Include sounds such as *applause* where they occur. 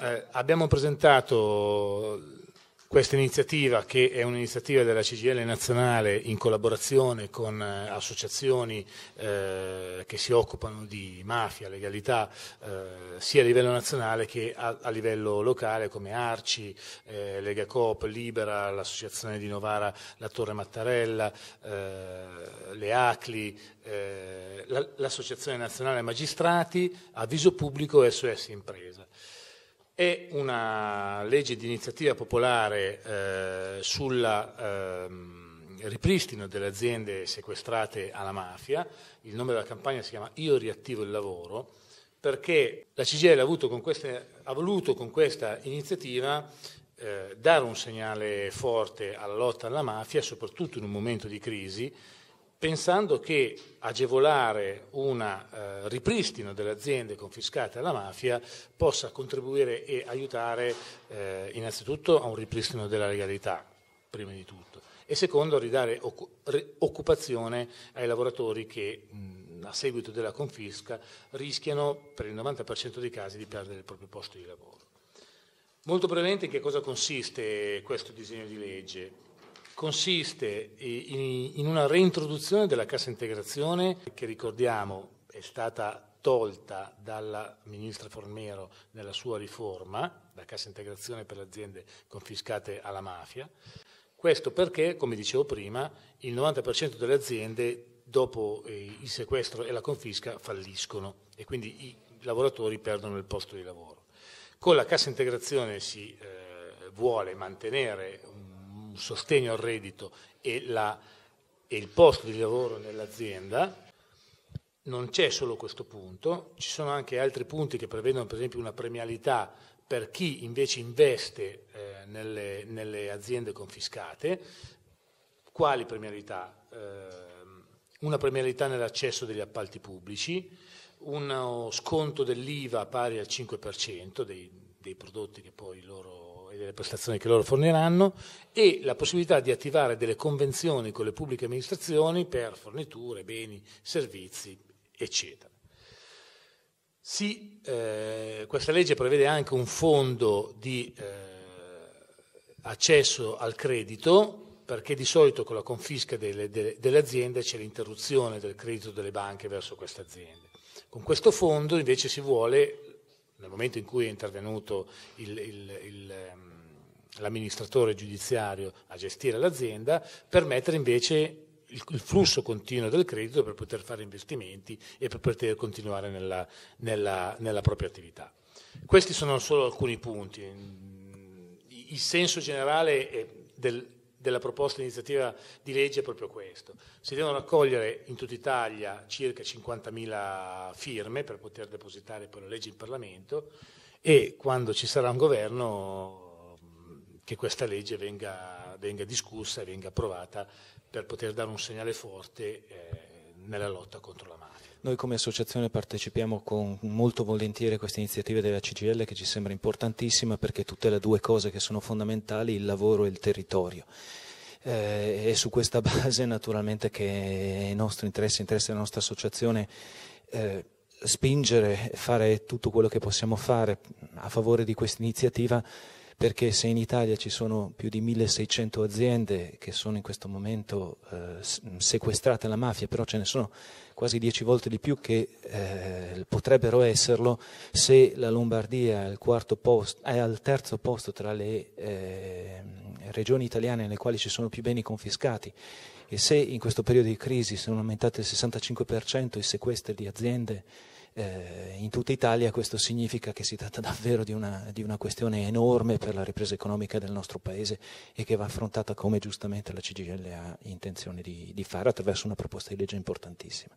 eh, abbiamo presentato questa iniziativa che è un'iniziativa della CGL nazionale in collaborazione con eh, associazioni eh, che si occupano di mafia, legalità, eh, sia a livello nazionale che a, a livello locale come Arci, eh, Lega Coop, Libera, l'associazione di Novara, la Torre Mattarella, eh, le ACLI, eh, l'associazione nazionale magistrati, avviso pubblico e SOS Impresa è una legge di iniziativa popolare eh, sul eh, ripristino delle aziende sequestrate alla mafia, il nome della campagna si chiama Io riattivo il lavoro, perché la CGL ha, con queste, ha voluto con questa iniziativa eh, dare un segnale forte alla lotta alla mafia, soprattutto in un momento di crisi, pensando che agevolare un eh, ripristino delle aziende confiscate alla mafia possa contribuire e aiutare eh, innanzitutto a un ripristino della legalità, prima di tutto, e secondo a ridare occupazione ai lavoratori che mh, a seguito della confisca rischiano per il 90% dei casi di perdere il proprio posto di lavoro. Molto brevemente in che cosa consiste questo disegno di legge? consiste eh, in una reintroduzione della cassa integrazione che ricordiamo è stata tolta dalla ministra Fornero nella sua riforma, la cassa integrazione per le aziende confiscate alla mafia. Questo perché, come dicevo prima, il 90% delle aziende dopo eh, il sequestro e la confisca falliscono e quindi i lavoratori perdono il posto di lavoro. Con la cassa integrazione si eh, vuole mantenere sostegno al reddito e, la, e il posto di lavoro nell'azienda, non c'è solo questo punto, ci sono anche altri punti che prevedono per esempio una premialità per chi invece investe eh, nelle, nelle, aziende confiscate, quali premialità? Eh, una premialità nell'accesso degli appalti pubblici, uno sconto dell'IVA pari al 5% dei, dei prodotti che poi loro delle prestazioni che loro forniranno e la possibilità di attivare delle convenzioni con le pubbliche amministrazioni per forniture, beni, servizi, eccetera. Si, eh, questa legge prevede anche un fondo di eh, accesso al credito perché di solito con la confisca delle, delle, delle aziende c'è l'interruzione del credito delle banche verso queste aziende. Con questo fondo invece si vuole nel momento in cui è intervenuto il, il, il ehm, l'amministratore giudiziario a gestire l'azienda, permettere invece il, il, flusso continuo del credito per poter fare investimenti e per poter continuare nella, nella, nella propria attività. Questi sono solo alcuni punti. Il senso generale del, della proposta iniziativa di legge è proprio questo. Si devono raccogliere in tutta Italia circa 50.000 firme per poter depositare poi la legge in Parlamento e quando ci sarà un governo che questa legge venga, venga discussa e venga approvata per poter dare un segnale forte eh, nella lotta contro la mafia. Noi come associazione partecipiamo con molto volentieri a questa iniziativa della CGL che ci sembra importantissima perché tutte le due cose che sono fondamentali, il lavoro e il territorio. Eh, è su questa *laughs* base naturalmente che è nostro interesse, interesse della nostra associazione eh, spingere, fare tutto quello che possiamo fare a favore di questa iniziativa perché se in Italia ci sono più di 1600 aziende che sono in questo momento eh, sequestrate alla mafia, però ce ne sono quasi 10 volte di più che eh, potrebbero esserlo se la Lombardia è, posto, è al terzo posto tra le eh, regioni italiane nelle quali ci sono più beni confiscati e se in questo periodo di crisi sono aumentati il 65% i sequestri di aziende eh, in tutta Italia questo significa che si tratta *laughs* davvero di una, di una, questione enorme per la ripresa economica del nostro Paese e che va affrontata come giustamente la CGL ha intenzione di, di fare attraverso una proposta di legge importantissima.